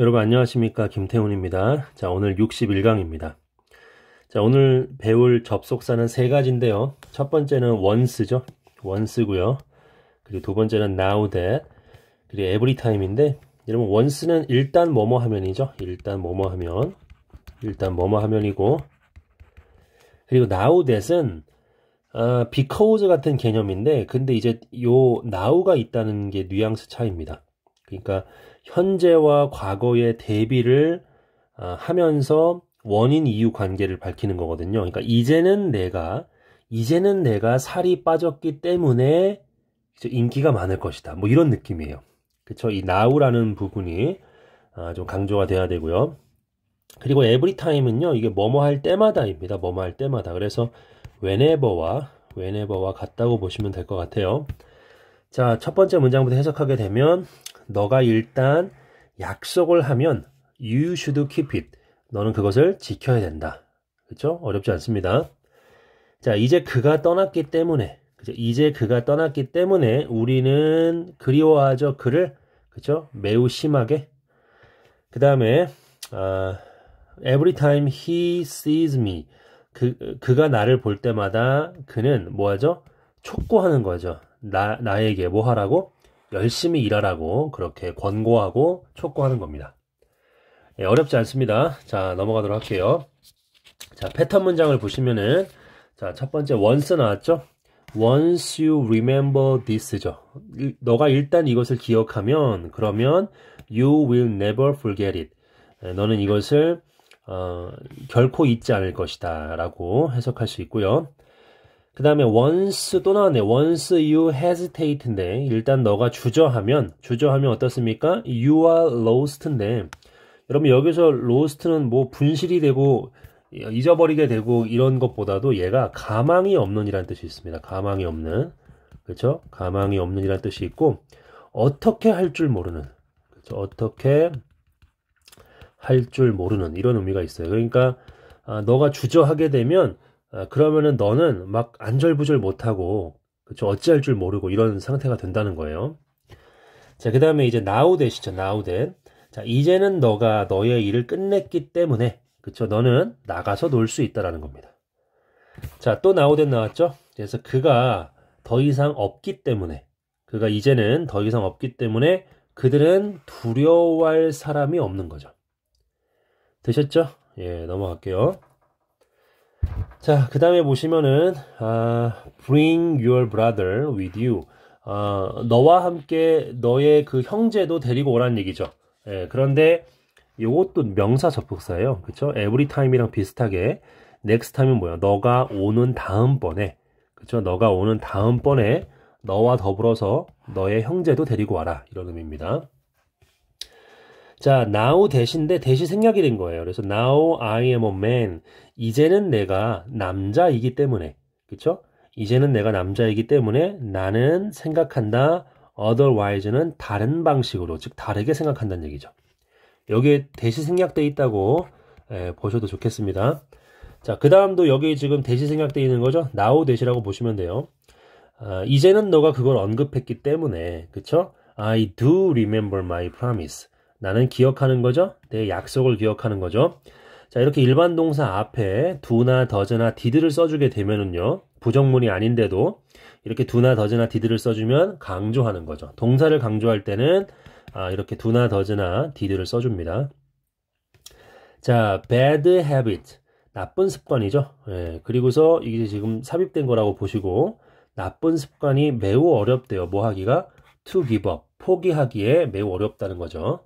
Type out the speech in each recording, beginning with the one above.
여러분 안녕하십니까 김태훈입니다. 자 오늘 61강입니다. 자 오늘 배울 접속사는 세 가지인데요. 첫 번째는 once죠. once고요. 그리고 두 번째는 now that 그리고 every time인데 여러분 once는 일단 뭐뭐 하면이죠. 일단 뭐뭐 하면 일단 뭐뭐 하면이고 그리고 now that은 아, because 같은 개념인데 근데 이제 요 now가 있다는 게 뉘앙스 차이입니다. 그러니까 현재와 과거의 대비를 아, 하면서 원인 이유 관계를 밝히는 거거든요. 그러니까 이제는 내가 이제는 내가 살이 빠졌기 때문에 인기가 많을 것이다. 뭐 이런 느낌이에요. 그쵸? 이 now라는 부분이 아, 좀 강조가 돼야 되고요. 그리고 everytime은요, 이게 뭐뭐 할 때마다입니다. 뭐뭐 할 때마다. 그래서 whenever와 whenever와 같다고 보시면 될 것 같아요. 자, 첫 번째 문장부터 해석하게 되면 너가 일단 약속을 하면 you should keep it. 너는 그것을 지켜야 된다. 그렇죠? 어렵지 않습니다. 자, 이제 그가 떠났기 때문에 그죠? 이제 그가 떠났기 때문에 우리는 그리워하죠. 그를 그렇죠? 매우 심하게. 그다음에 uh, every time he sees me. 그 그가 나를 볼 때마다 그는 뭐 하죠? 촉구하는 거죠. 나 나에게 뭐 하라고? 열심히 일하라고 그렇게 권고하고 촉구하는 겁니다. 예, 어렵지 않습니다. 자, 넘어가도록 할게요. 자, 패턴 문장을 보시면은 자, 첫 번째 once 나왔죠? once you remember this죠. 너가 일단 이것을 기억하면 그러면 you will never forget it. 예, 너는 이것을 어, 결코 잊지 않을 것이다 라고 해석할 수 있고요. 그 다음에 once 또 나왔네. once you hesitate인데 일단 너가 주저하면 주저하면 어떻습니까? you are lost인데 여러분 여기서 lost는 뭐 분실이 되고 잊어버리게 되고 이런 것보다도 얘가 가망이 없는 이란 뜻이 있습니다. 가망이 없는 그렇죠? 가망이 없는 이란 뜻이 있고 어떻게 할 줄 모르는 그렇죠? 어떻게 할 줄 모르는 이런 의미가 있어요. 그러니까 아, 너가 주저하게 되면 어, 그러면은 너는 막 안절부절 못하고 그쵸 어찌할 줄 모르고 이런 상태가 된다는 거예요. 자그 다음에 이제 나 o w 시죠나 o w 자 이제는 너가 너의 일을 끝냈기 때문에 그쵸 너는 나가서 놀 수 있다라는 겁니다. 자또 나 o w 나왔죠. 그래서 그가 더 이상 없기 때문에 그가 이제는 더 이상 없기 때문에 그들은 두려워할 사람이 없는 거죠. 되셨죠? 예, 넘어갈게요. 자, 그 다음에 보시면은, 아, bring your brother with you. 아, 너와 함께 너의 그 형제도 데리고 오라는 얘기죠. 예, 그런데 이것도 명사 접속사예요. 그쵸? every time이랑 비슷하게. next time은 뭐야? 너가 오는 다음번에. 그쵸? 너가 오는 다음번에 너와 더불어서 너의 형제도 데리고 와라. 이런 의미입니다. 자, now 대신데 대시 생략이 된 거예요. 그래서 now I am a man. 이제는 내가 남자이기 때문에. 그쵸? 이제는 내가 남자이기 때문에 나는 생각한다. otherwise는 다른 방식으로, 즉 다르게 생각한다는 얘기죠. 여기에 대시 생략되어 있다고 예, 보셔도 좋겠습니다. 자, 그 다음도 여기 지금 대시 생략되어 있는 거죠. now 대시라고 보시면 돼요. 아, 이제는 너가 그걸 언급했기 때문에, 그쵸? I do remember my promise. 나는 기억하는 거죠. 내 약속을 기억하는 거죠. 자, 이렇게 일반 동사 앞에 두나 더즈나 디드를 써주게 되면은요. 부정문이 아닌데도 이렇게 두나 더즈나 디드를 써주면 강조하는 거죠. 동사를 강조할 때는 아, 이렇게 두나 더즈나 디드를 써줍니다. 자, bad habit. 나쁜 습관이죠. 예, 그리고서 이게 지금 삽입된 거라고 보시고 나쁜 습관이 매우 어렵대요. 뭐 하기가 to give up, 포기하기에 매우 어렵다는 거죠.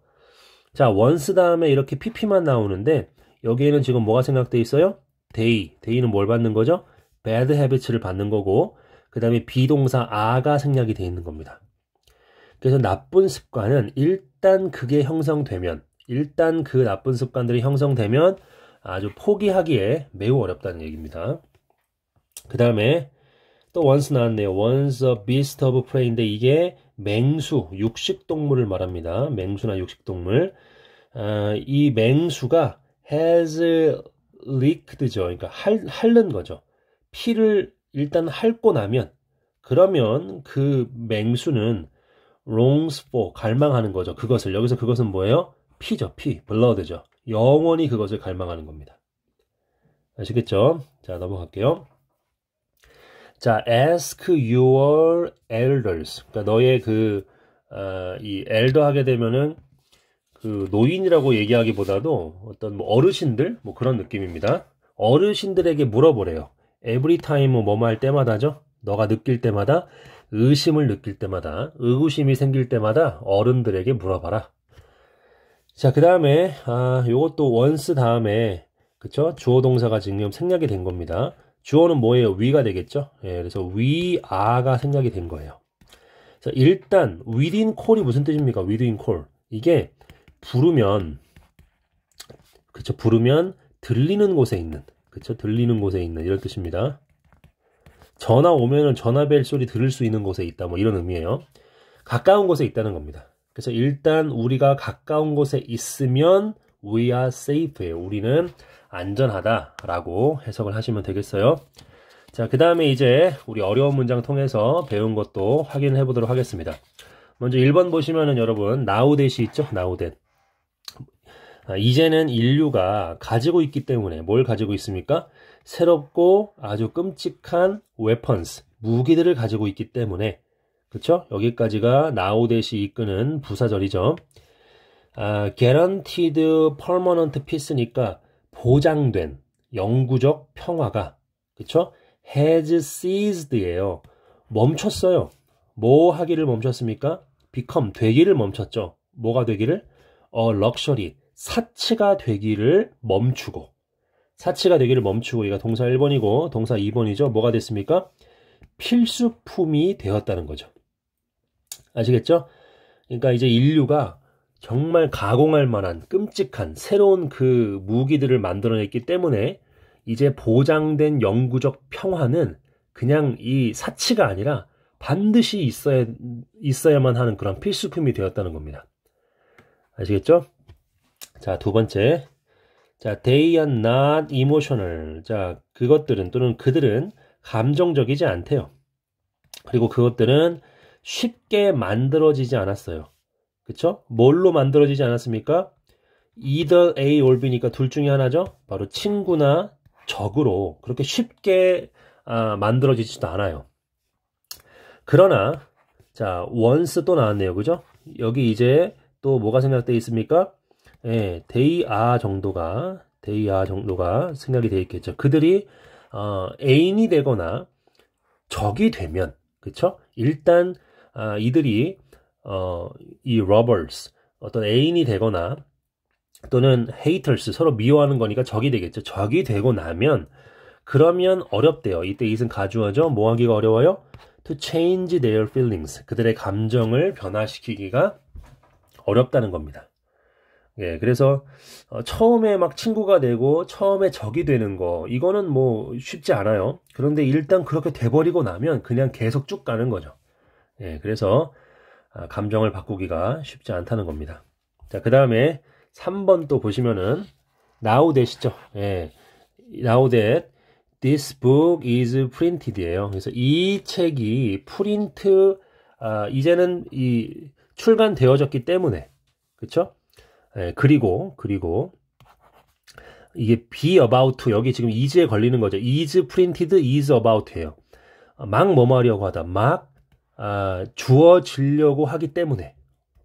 자, once 다음에 이렇게 pp만 나오는데 여기에는 지금 뭐가 생각돼 있어요? day. day는 뭘 받는 거죠? bad habits를 받는 거고 그 다음에 비동사 아가 생략이 돼 있는 겁니다. 그래서 나쁜 습관은 일단 그게 형성되면 일단 그 나쁜 습관들이 형성되면 아주 포기하기에 매우 어렵다는 얘기입니다. 그 다음에 또 once 나왔네요. once a beast of prey인데 이게 맹수, 육식동물을 말합니다. 맹수나 육식동물. 아, 이 맹수가 has leaked죠. 그러니까 할, 핥는 거죠. 피를 일단 핥고 나면 그러면 그 맹수는 longs for 갈망하는 거죠. 그것을 여기서 그것은 뭐예요? 피죠. 피, blood죠. 영원히 그것을 갈망하는 겁니다. 아시겠죠? 자 넘어갈게요. 자, ask your elders. 그러니까 너의 그, 어, 이 elder 하게 되면은 그 노인이라고 얘기하기보다도 어떤 뭐 어르신들 뭐 그런 느낌입니다. 어르신들에게 물어보래요. every time 뭐 뭐뭐 할 때마다죠. 너가 느낄 때마다 의심을 느낄 때마다 의구심이 생길 때마다 어른들에게 물어봐라. 자, 그 다음에, 아, 요것도 once 다음에, 그쵸? 주어 동사가 지금 생략이 된 겁니다. 주어는 뭐예요? 위가 되겠죠? 예, 그래서 위, 아가 생략이 된 거예요. 자, 일단 within call이 무슨 뜻입니까? within call. 이게 부르면 그쵸 부르면 들리는 곳에 있는 그쵸 들리는 곳에 있는 이런 뜻입니다. 전화 오면은 전화벨 소리 들을 수 있는 곳에 있다 뭐 이런 의미예요. 가까운 곳에 있다는 겁니다. 그래서 일단 우리가 가까운 곳에 있으면 we are safe예요. 우리는 안전하다라고 해석을 하시면 되겠어요. 자, 그 다음에 이제 우리 어려운 문장 통해서 배운 것도 확인 해보도록 하겠습니다. 먼저 1번 보시면은 여러분, 나우댓이 있죠? 나우댓. 아, 이제는 인류가 가지고 있기 때문에 뭘 가지고 있습니까? 새롭고 아주 끔찍한 웨펀스, 무기들을 가지고 있기 때문에 그쵸? 여기까지가 나우댓이 이끄는 부사절이죠. 아, guaranteed permanent peace니까 보장된 영구적 평화가 그쵸? has ceased예요. 멈췄어요. 뭐 하기를 멈췄습니까? become 되기를 멈췄죠. 뭐가 되기를? 어, 럭셔리 사치가 되기를 멈추고 사치가 되기를 멈추고 이거 동사 1번이고 동사 2번이죠. 뭐가 됐습니까? 필수품이 되었다는 거죠. 아시겠죠? 그러니까 이제 인류가 정말 가공할 만한 끔찍한 새로운 그 무기들을 만들어냈기 때문에 이제 보장된 영구적 평화는 그냥 이 사치가 아니라 반드시 있어야, 있어야만 하는 그런 필수품이 되었다는 겁니다. 아시겠죠? 자, 두 번째. 자, they are not emotional. 자, 그것들은 또는 그들은 감정적이지 않대요. 그리고 그것들은 쉽게 만들어지지 않았어요. 그쵸? 뭘로 만들어지지 않았습니까? either A or B니까 둘 중에 하나죠? 바로 친구나 적으로 그렇게 쉽게 아, 만들어지지도 않아요. 그러나 자 once 또 나왔네요, 그죠? 여기 이제 또 뭐가 생각돼 있습니까? 예, they are 정도가 they are 정도가 생각이 돼 있겠죠. 그들이 어, 애인이 되거나 적이 되면 그쵸? 일단 아, 이들이 어, 이 robbers 어떤 애인이 되거나 또는 haters 서로 미워하는 거니까 적이 되겠죠. 적이 되고 나면 그러면 어렵대요. 이때 이은 가주어죠. 뭐 하기가 어려워요? to change their feelings. 그들의 감정을 변화시키기가 어렵다는 겁니다. 예, 그래서 어, 처음에 막 친구가 되고 처음에 적이 되는 거 이거는 뭐 쉽지 않아요. 그런데 일단 그렇게 돼버리고 나면 그냥 계속 쭉 가는 거죠. 예, 그래서 아, 감정을 바꾸기가 쉽지 않다는 겁니다. 자, 그 다음에 3번 또 보시면은 now that이죠. 예. now that this book is printed 예요. 그래서 이 책이 프린트 아, 이제는 이 출간되어졌기 때문에 그렇죠? 예, 그리고 그리고 이게 be about 여기 지금 is에 걸리는 거죠. is printed is about예요. 막 뭐뭐 하려고 하다. 막 아, 주어지려고 하기 때문에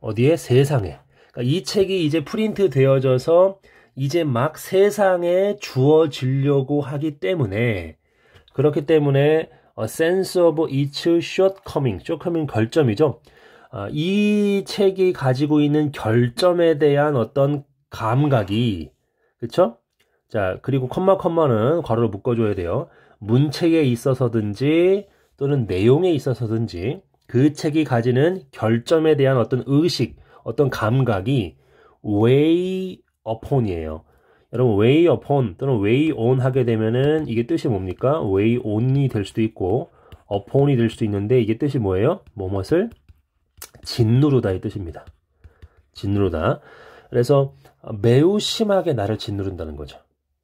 어디에 세상에 그러니까 이 책이 이제 프린트 되어져서 이제 막 세상에 주어지려고 하기 때문에 그렇기 때문에 A sense of each shortcoming, shortcoming 결점이죠. 아, 이 책이 가지고 있는 결점에 대한 어떤 감각이 그쵸자 그리고 컴마 컴마는 괄호를 묶어줘야 돼요. 문책에 있어서든지 또는 내용에 있어서든지 그 책이 가지는 결점에 대한 어떤 의식, 어떤 감각이 way upon이에요. 여러분 way upon 또는 way on 하게 되면은 이게 뜻이 뭡니까? way on이 될 수도 있고 upon이 될 수도 있는데 이게 뜻이 뭐예요? 뭐뭇을 짓누르다의 뜻입니다. 짓누르다. 그래서 매우 심하게 나를 짓누른다는 거죠.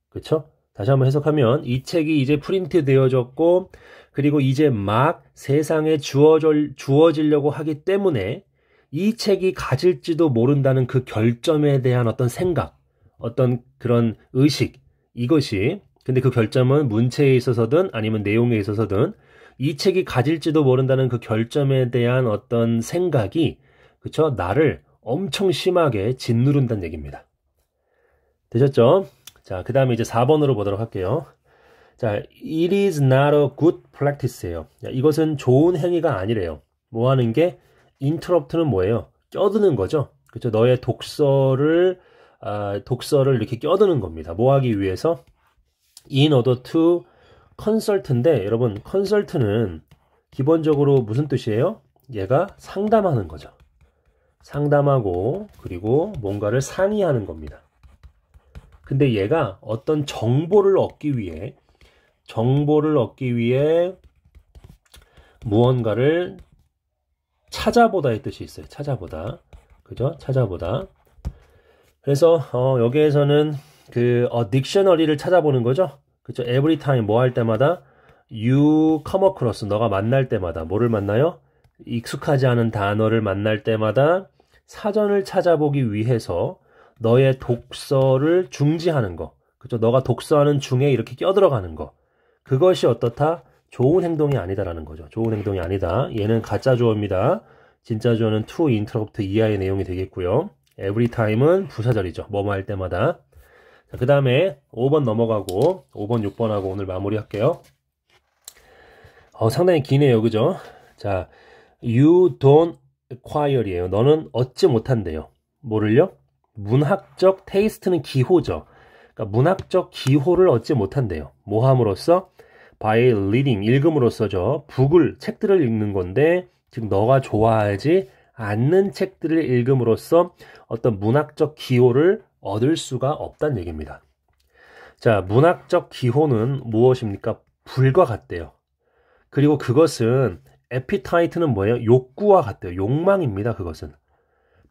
그쵸 다시 한번 해석하면 이 책이 이제 프린트 되어졌고 그리고 이제 막 세상에 주어질, 주어지려고 하기 때문에 이 책이 가질지도 모른다는 그 결점에 대한 어떤 생각, 어떤 그런 의식, 이것이, 근데 그 결점은 문체에 있어서든 아니면 내용에 있어서든 이 책이 가질지도 모른다는 그 결점에 대한 어떤 생각이, 그쵸? 나를 엄청 심하게 짓누른다는 얘기입니다. 되셨죠? 자, 그 다음에 이제 4번으로 보도록 할게요. 자, it is not a good practice예요. 이것은 좋은 행위가 아니래요. 뭐 하는 게 interrupt는 뭐예요? 껴드는 거죠. 그렇죠? 너의 독서를 아, 독서를 이렇게 껴드는 겁니다. 뭐 하기 위해서 in order to c o n s 컨설트인데 여러분 c o n s 컨설트는 기본적으로 무슨 뜻이에요? 얘가 상담하는 거죠. 상담하고 그리고 뭔가를 상의하는 겁니다. 근데 얘가 어떤 정보를 얻기 위해 정보를 얻기 위해 무언가를 찾아보다의 뜻이 있어요. 찾아보다. 그죠? 찾아보다. 그래서 어, 여기에서는 그 어, 딕셔너리를 찾아보는 거죠. 그죠? every time 뭐 할 때마다 you come across 너가 만날 때마다 뭐를 만나요? 익숙하지 않은 단어를 만날 때마다 사전을 찾아보기 위해서 너의 독서를 중지하는 거. 그죠? 너가 독서하는 중에 이렇게 껴들어가는 거. 그것이 어떻다? 좋은 행동이 아니다라는 거죠. 좋은 행동이 아니다. 얘는 가짜 조어입니다 진짜 조어는 to interrupt 이하의 내용이 되겠고요. every time은 부사절이죠. 뭐뭐 할 때마다. 그 다음에 5번 넘어가고 5번, 6번하고 오늘 마무리할게요. 어, 상당히 기네요. 그죠? 자, you don't acquire이에요. 너는 얻지 못한대요. 뭐를요? 문학적 테이스트는 기호죠. 그러니까 문학적 기호를 얻지 못한대요. 뭐 함으로써? by reading 읽음으로써죠. 북을 책들을 읽는 건데 즉 너가 좋아하지 않는 책들을 읽음으로써 어떤 문학적 기호를 얻을 수가 없다는 얘기입니다. 자, 문학적 기호는 무엇입니까? 불과 같대요. 그리고 그것은 에피타이트는 뭐예요? 욕구와 같대요. 욕망입니다. 그것은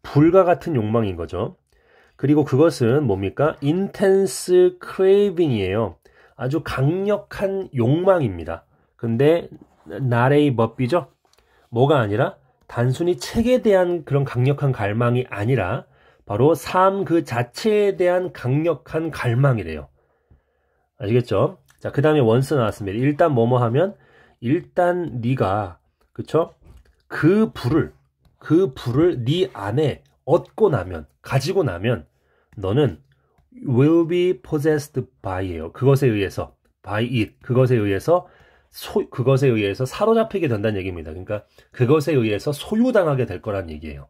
불과 같은 욕망인 거죠. 그리고 그것은 뭡니까? 인텐스 크레이빙이에요 아주 강력한 욕망입니다. 근데 나래의 멋비죠? 뭐가 아니라 단순히 책에 대한 그런 강력한 갈망이 아니라 바로 삶 그 자체에 대한 강력한 갈망이래요. 아시겠죠? 자, 그 다음에 원스 나왔습니다. 일단 뭐뭐 하면 일단 네가 그쵸? 그 불을 그 불을 네 안에 얻고 나면 가지고 나면 너는 will be possessed by예요. 그것에 의해서 by it 그것에 의해서 소, 그것에 의해서 사로잡히게 된다는 얘기입니다. 그러니까 그것에 의해서 소유당하게 될 거란 얘기예요.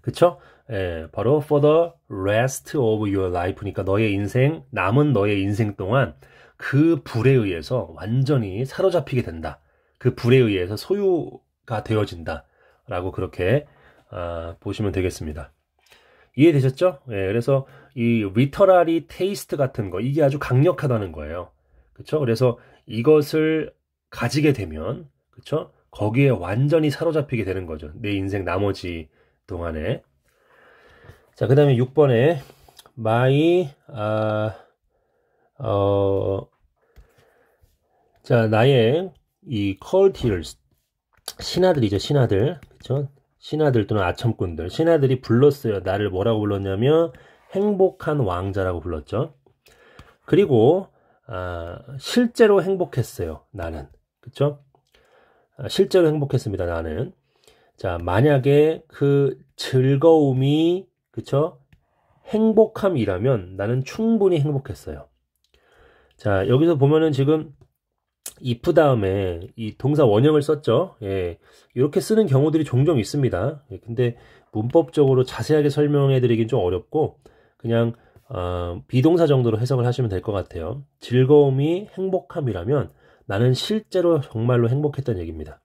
그쵸? 예, 바로 for the rest of your life니까 너의 인생 남은 너의 인생 동안 그 불에 의해서 완전히 사로잡히게 된다. 그 불에 의해서 소유가 되어진다라고 그렇게 아, 보시면 되겠습니다. 이해되셨죠? 예, 그래서 이 리터라리 테이스트 같은 거 이게 아주 강력하다는 거예요. 그렇죠? 그래서 이것을 가지게 되면 그렇죠? 거기에 완전히 사로잡히게 되는 거죠. 내 인생 나머지 동안에. 자, 그다음에 6번에 my 아어 자, 나의 이 컬티얼스 신하들이죠, 신하들. 그렇죠? 신하들 또는 아첨꾼들 신하들이 불렀어요. 나를 뭐라고 불렀냐면 행복한 왕자라고 불렀죠. 그리고 아, 실제로 행복했어요. 나는 그렇 아, 실제로 행복했습니다. 나는 자 만약에 그 즐거움이 그렇 행복함이라면 나는 충분히 행복했어요. 자 여기서 보면은 지금 if 다음에 이 동사 원형을 썼죠. 예. 이렇게 쓰는 경우들이 종종 있습니다. 예, 근데 문법적으로 자세하게 설명해 드리긴 좀 어렵고 그냥 어, 비동사 정도로 해석을 하시면 될 것 같아요. 즐거움이 행복함이라면 나는 실제로 정말로 행복했던 얘기입니다.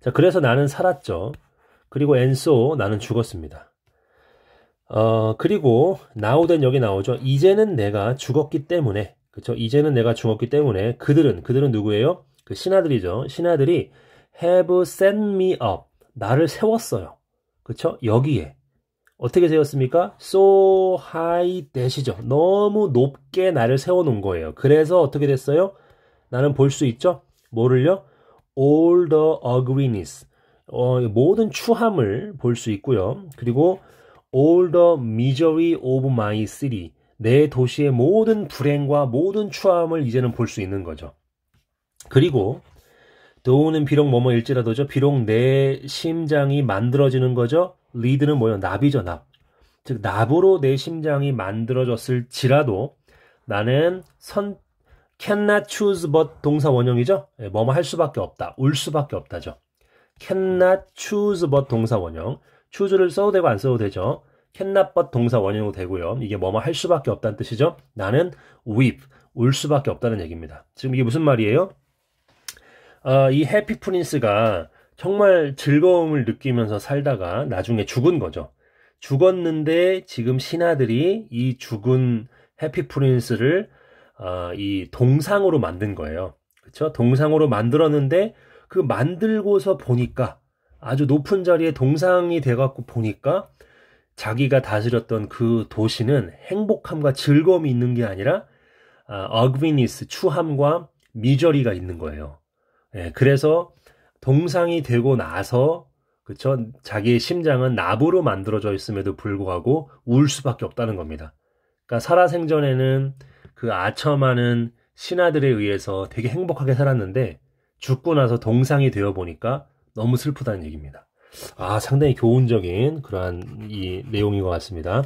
자, 그래서 나는 살았죠. 그리고 and so 나는 죽었습니다. 어, 그리고 now된 여기 나오죠. 이제는 내가 죽었기 때문에 그렇 이제는 내가 죽었기 때문에 그들은 그들은 누구예요? 그 신하들이죠. 신하들이 have set me up 나를 세웠어요. 그쵸 여기에 어떻게 세웠습니까? so high 대시죠. 너무 높게 나를 세워놓은 거예요. 그래서 어떻게 됐어요? 나는 볼 수 있죠. 뭐를요? all the ugliness 어, 모든 추함을 볼 수 있고요. 그리고 all the misery of my city 내 도시의 모든 불행과 모든 추함을 이제는 볼 수 있는 거죠. 그리고 도우는 비록 뭐뭐일지라도죠. 비록 내 심장이 만들어지는 거죠. 리드는 뭐요? 납이죠, 납. 즉 납으로 내 심장이 만들어졌을지라도 나는 선 cannot choose but 동사 원형이죠. 예, 뭐뭐 할 수밖에 없다. 울 수밖에 없다죠. cannot choose but 동사 원형. choose를 써도 되고 안 써도 되죠. 캔나 n 동사 원형으로 되고요. 이게 뭐뭐 할 수밖에 없다는 뜻이죠. 나는 weep, 울 수밖에 없다는 얘기입니다. 지금 이게 무슨 말이에요? 어, 이 해피 프린스가 정말 즐거움을 느끼면서 살다가 나중에 죽은 거죠. 죽었는데 지금 신하들이 이 죽은 해피 프린스를 어, 이 동상으로 만든 거예요. 그렇죠? 동상으로 만들었는데 그 만들고서 보니까 아주 높은 자리에 동상이 돼갖고 보니까 자기가 다스렸던 그 도시는 행복함과 즐거움이 있는 게 아니라 아, 어그비니스 추함과 미저리가 있는 거예요. 예, 그래서 동상이 되고 나서 그쵸 자기의 심장은 나부로 만들어져 있음에도 불구하고 울 수밖에 없다는 겁니다. 그러니까 살아생전에는 그 아첨하는 신하들에 의해서 되게 행복하게 살았는데 죽고 나서 동상이 되어 보니까 너무 슬프다는 얘기입니다. 아, 상당히 교훈적인 그러한 이 내용인 것 같습니다.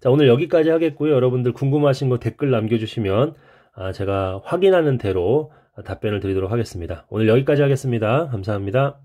자, 오늘 여기까지 하겠고요. 여러분들 궁금하신 거 댓글 남겨주시면 아, 제가 확인하는 대로 답변을 드리도록 하겠습니다. 오늘 여기까지 하겠습니다. 감사합니다.